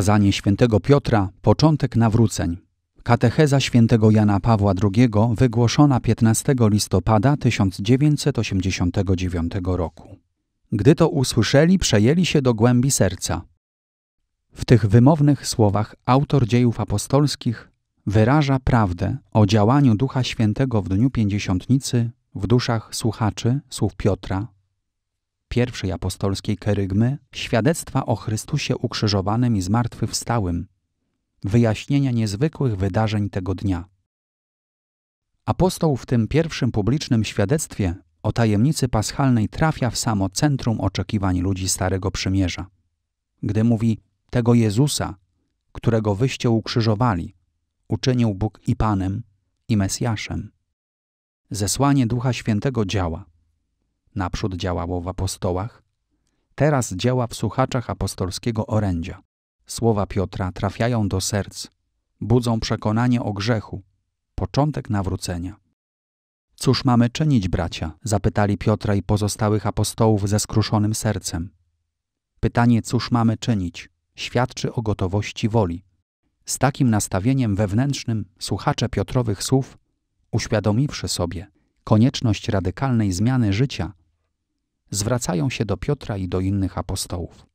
Kazanie świętego Piotra, początek nawróceń. Katecheza świętego Jana Pawła II wygłoszona 15 listopada 1989 roku. Gdy to usłyszeli, przejęli się do głębi serca. W tych wymownych słowach autor dziejów apostolskich wyraża prawdę o działaniu Ducha Świętego w dniu Pięćdziesiątnicy w duszach słuchaczy słów Piotra, pierwszej apostolskiej kerygmy, świadectwa o Chrystusie ukrzyżowanym i zmartwychwstałym, wyjaśnienia niezwykłych wydarzeń tego dnia. Apostoł w tym pierwszym publicznym świadectwie o tajemnicy paschalnej trafia w samo centrum oczekiwań ludzi Starego Przymierza. Gdy mówi tego Jezusa, którego wyście ukrzyżowali, uczynił Bóg i Panem, i Mesjaszem. Zesłanie Ducha Świętego działa naprzód działało w apostołach, teraz działa w słuchaczach apostolskiego orędzia. Słowa Piotra trafiają do serc, budzą przekonanie o grzechu, początek nawrócenia. Cóż mamy czynić, bracia? zapytali Piotra i pozostałych apostołów ze skruszonym sercem. Pytanie, cóż mamy czynić, świadczy o gotowości woli. Z takim nastawieniem wewnętrznym słuchacze Piotrowych słów, uświadomiwszy sobie konieczność radykalnej zmiany życia, zwracają się do Piotra i do innych apostołów.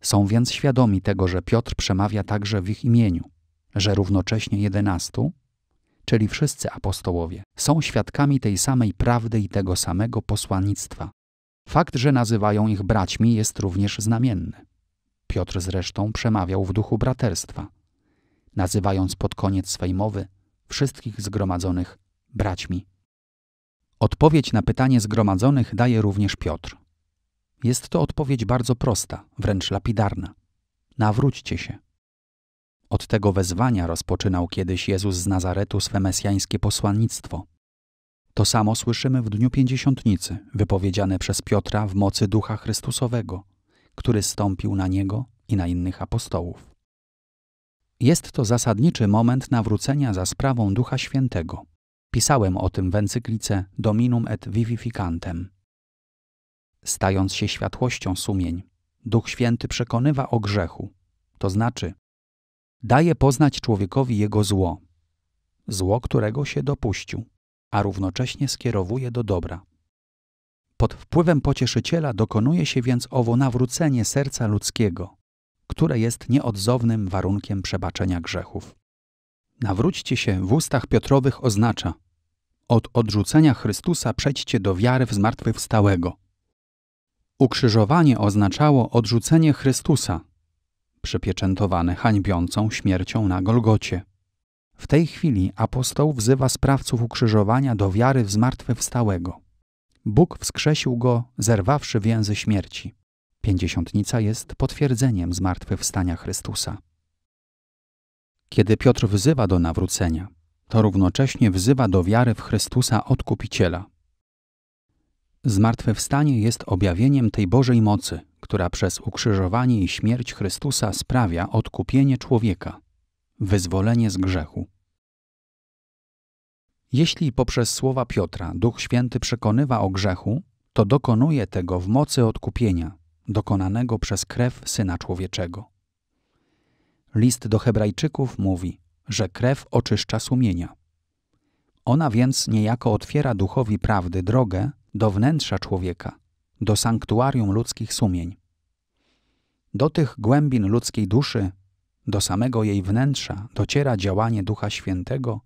Są więc świadomi tego, że Piotr przemawia także w ich imieniu, że równocześnie jedenastu, czyli wszyscy apostołowie, są świadkami tej samej prawdy i tego samego posłannictwa. Fakt, że nazywają ich braćmi, jest również znamienny. Piotr zresztą przemawiał w duchu braterstwa, nazywając pod koniec swej mowy wszystkich zgromadzonych braćmi. Odpowiedź na pytanie zgromadzonych daje również Piotr. Jest to odpowiedź bardzo prosta, wręcz lapidarna. Nawróćcie się. Od tego wezwania rozpoczynał kiedyś Jezus z Nazaretu swe mesjańskie posłannictwo. To samo słyszymy w Dniu Pięćdziesiątnicy, wypowiedziane przez Piotra w mocy Ducha Chrystusowego, który stąpił na niego i na innych apostołów. Jest to zasadniczy moment nawrócenia za sprawą Ducha Świętego. Pisałem o tym w encyklice Dominum et Vivificantem. Stając się światłością sumień, Duch Święty przekonywa o grzechu, to znaczy daje poznać człowiekowi jego zło, zło, którego się dopuścił, a równocześnie skierowuje do dobra. Pod wpływem pocieszyciela dokonuje się więc owo nawrócenie serca ludzkiego, które jest nieodzownym warunkiem przebaczenia grzechów. Nawróćcie się w ustach Piotrowych oznacza od odrzucenia Chrystusa przejdźcie do wiary w zmartwychwstałego, Ukrzyżowanie oznaczało odrzucenie Chrystusa, przypieczętowane hańbiącą śmiercią na Golgocie. W tej chwili apostoł wzywa sprawców ukrzyżowania do wiary w zmartwychwstałego. Bóg wskrzesił go, zerwawszy więzy śmierci. Pięćdziesiątnica jest potwierdzeniem zmartwychwstania Chrystusa. Kiedy Piotr wzywa do nawrócenia, to równocześnie wzywa do wiary w Chrystusa Odkupiciela. Zmartwychwstanie jest objawieniem tej Bożej mocy, która przez ukrzyżowanie i śmierć Chrystusa sprawia odkupienie człowieka, wyzwolenie z grzechu. Jeśli poprzez słowa Piotra Duch Święty przekonywa o grzechu, to dokonuje tego w mocy odkupienia, dokonanego przez krew Syna Człowieczego. List do Hebrajczyków mówi, że krew oczyszcza sumienia. Ona więc niejako otwiera duchowi prawdy drogę do wnętrza człowieka, do sanktuarium ludzkich sumień. Do tych głębin ludzkiej duszy, do samego jej wnętrza dociera działanie Ducha Świętego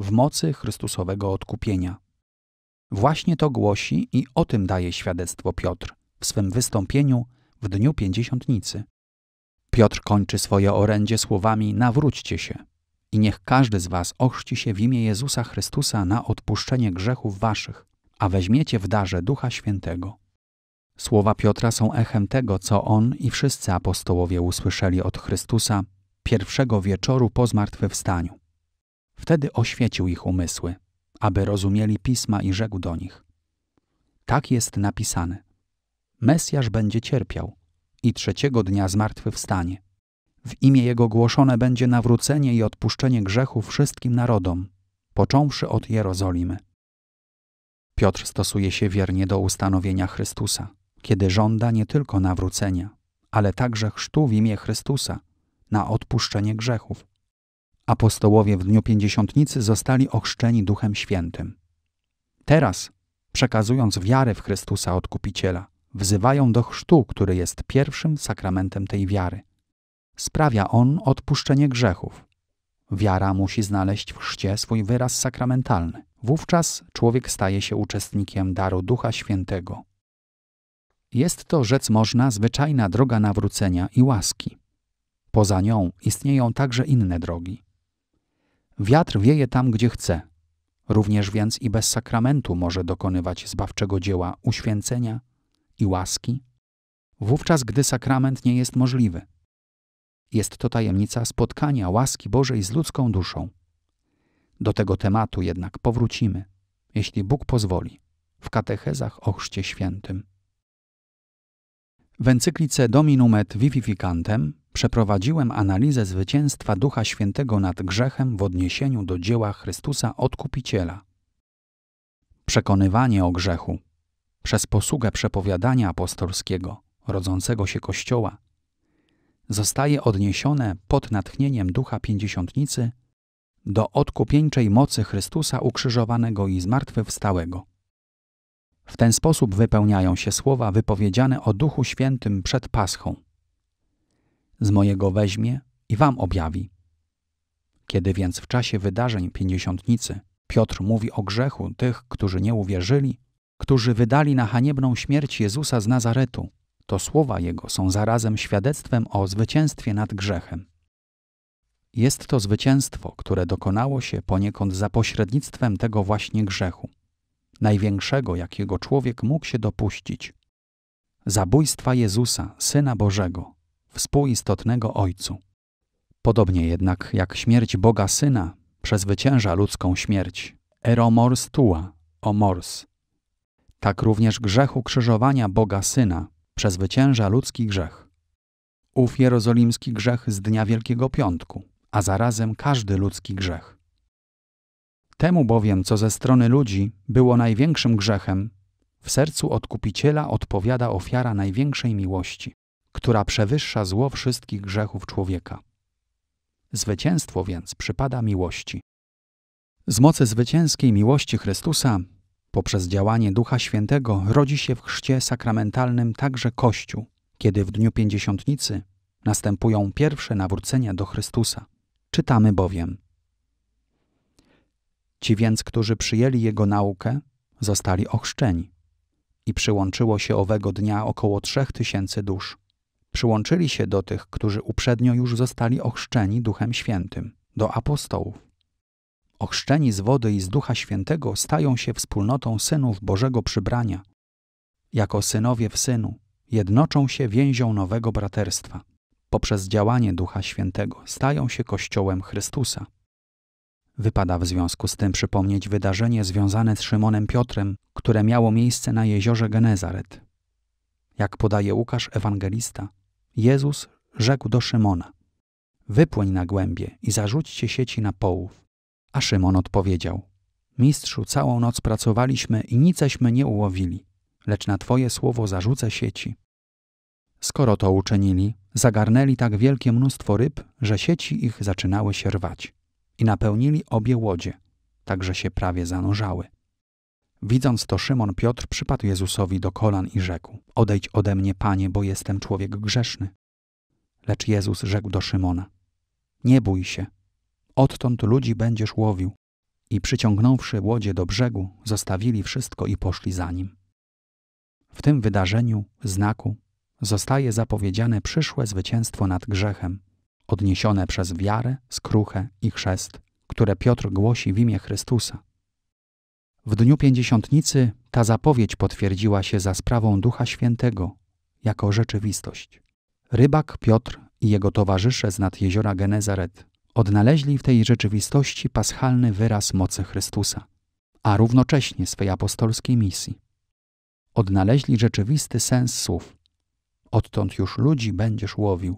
w mocy Chrystusowego odkupienia. Właśnie to głosi i o tym daje świadectwo Piotr w swym wystąpieniu w dniu pięćdziesiątnicy. Piotr kończy swoje orędzie słowami: Nawróćcie się i niech każdy z was ochrzci się w imię Jezusa Chrystusa na odpuszczenie grzechów waszych, a weźmiecie w darze Ducha Świętego. Słowa Piotra są echem tego, co on i wszyscy apostołowie usłyszeli od Chrystusa pierwszego wieczoru po zmartwychwstaniu. Wtedy oświecił ich umysły, aby rozumieli pisma i rzekł do nich: Tak jest napisane: Mesjasz będzie cierpiał i trzeciego dnia zmartwychwstanie. W imię jego głoszone będzie nawrócenie i odpuszczenie grzechu wszystkim narodom, począwszy od Jerozolimy. Piotr stosuje się wiernie do ustanowienia Chrystusa, kiedy żąda nie tylko nawrócenia, ale także chrztu w imię Chrystusa na odpuszczenie grzechów. Apostołowie w dniu pięćdziesiątnicy zostali ochrzczeni Duchem Świętym. Teraz, przekazując wiarę w Chrystusa Odkupiciela, wzywają do chrztu, który jest pierwszym sakramentem tej wiary. Sprawia on odpuszczenie grzechów. Wiara musi znaleźć w chrzcie swój wyraz sakramentalny. Wówczas człowiek staje się uczestnikiem daru Ducha Świętego. Jest to rzecz można zwyczajna droga nawrócenia i łaski. Poza nią istnieją także inne drogi. Wiatr wieje tam, gdzie chce. Również więc i bez sakramentu może dokonywać zbawczego dzieła uświęcenia i łaski, wówczas gdy sakrament nie jest możliwy. Jest to tajemnica spotkania łaski Bożej z ludzką duszą. Do tego tematu jednak powrócimy, jeśli Bóg pozwoli, w katechezach o Chrzcie Świętym. W encyklice Dominum et Vivificantem przeprowadziłem analizę zwycięstwa Ducha Świętego nad grzechem w odniesieniu do dzieła Chrystusa Odkupiciela. Przekonywanie o grzechu przez posługę przepowiadania apostolskiego, rodzącego się Kościoła, zostaje odniesione pod natchnieniem Ducha Pięćdziesiątnicy do odkupieńczej mocy Chrystusa ukrzyżowanego i zmartwychwstałego. W ten sposób wypełniają się słowa wypowiedziane o Duchu Świętym przed Paschą. Z mojego weźmie i wam objawi. Kiedy więc w czasie wydarzeń pięćdziesiątnicy Piotr mówi o grzechu tych, którzy nie uwierzyli, którzy wydali na haniebną śmierć Jezusa z Nazaretu, to słowa Jego są zarazem świadectwem o zwycięstwie nad grzechem. Jest to zwycięstwo, które dokonało się poniekąd za pośrednictwem tego właśnie grzechu, największego, jakiego człowiek mógł się dopuścić zabójstwa Jezusa, Syna Bożego, współistotnego Ojcu. Podobnie jednak jak śmierć Boga Syna przezwycięża ludzką śmierć, eromors tua, omors. Tak również grzech ukrzyżowania Boga Syna przezwycięża ludzki grzech. Ów jerozolimski grzech z dnia Wielkiego Piątku, a zarazem każdy ludzki grzech. Temu bowiem, co ze strony ludzi było największym grzechem, w sercu odkupiciela odpowiada ofiara największej miłości, która przewyższa zło wszystkich grzechów człowieka. Zwycięstwo więc przypada miłości. Z mocy zwycięskiej miłości Chrystusa, poprzez działanie Ducha Świętego, rodzi się w chrzcie sakramentalnym także Kościół, kiedy w dniu pięćdziesiątnicy następują pierwsze nawrócenia do Chrystusa. Czytamy bowiem: Ci więc, którzy przyjęli jego naukę, zostali ochrzczeni. I przyłączyło się owego dnia około trzech tysięcy dusz. Przyłączyli się do tych, którzy uprzednio już zostali ochrzczeni Duchem Świętym, do apostołów. Ochrzczeni z wody i z Ducha Świętego stają się wspólnotą synów Bożego przybrania. Jako synowie w synu jednoczą się więzią nowego braterstwa poprzez działanie Ducha Świętego stają się Kościołem Chrystusa. Wypada w związku z tym przypomnieć wydarzenie związane z Szymonem Piotrem, które miało miejsce na jeziorze Genezaret. Jak podaje Łukasz Ewangelista, Jezus rzekł do Szymona: Wypłyń na głębie i zarzućcie sieci na połów. A Szymon odpowiedział: Mistrzu, całą noc pracowaliśmy i niceśmy nie ułowili, lecz na Twoje słowo zarzucę sieci. Skoro to uczynili, zagarnęli tak wielkie mnóstwo ryb, że sieci ich zaczynały się rwać i napełnili obie łodzie, tak że się prawie zanurzały. Widząc to, Szymon Piotr przypadł Jezusowi do kolan i rzekł: Odejdź ode mnie, panie, bo jestem człowiek grzeszny. Lecz Jezus rzekł do Szymona: Nie bój się, odtąd ludzi będziesz łowił. I przyciągnąwszy łodzie do brzegu, zostawili wszystko i poszli za nim. W tym wydarzeniu, znaku, zostaje zapowiedziane przyszłe zwycięstwo nad grzechem, odniesione przez wiarę, skruchę i chrzest, które Piotr głosi w imię Chrystusa. W dniu pięćdziesiątnicy ta zapowiedź potwierdziła się za sprawą Ducha Świętego jako rzeczywistość. Rybak Piotr i jego towarzysze z nad jeziora Genezaret odnaleźli w tej rzeczywistości paschalny wyraz mocy Chrystusa, a równocześnie swej apostolskiej misji. Odnaleźli rzeczywisty sens słów, odtąd już ludzi będziesz łowił.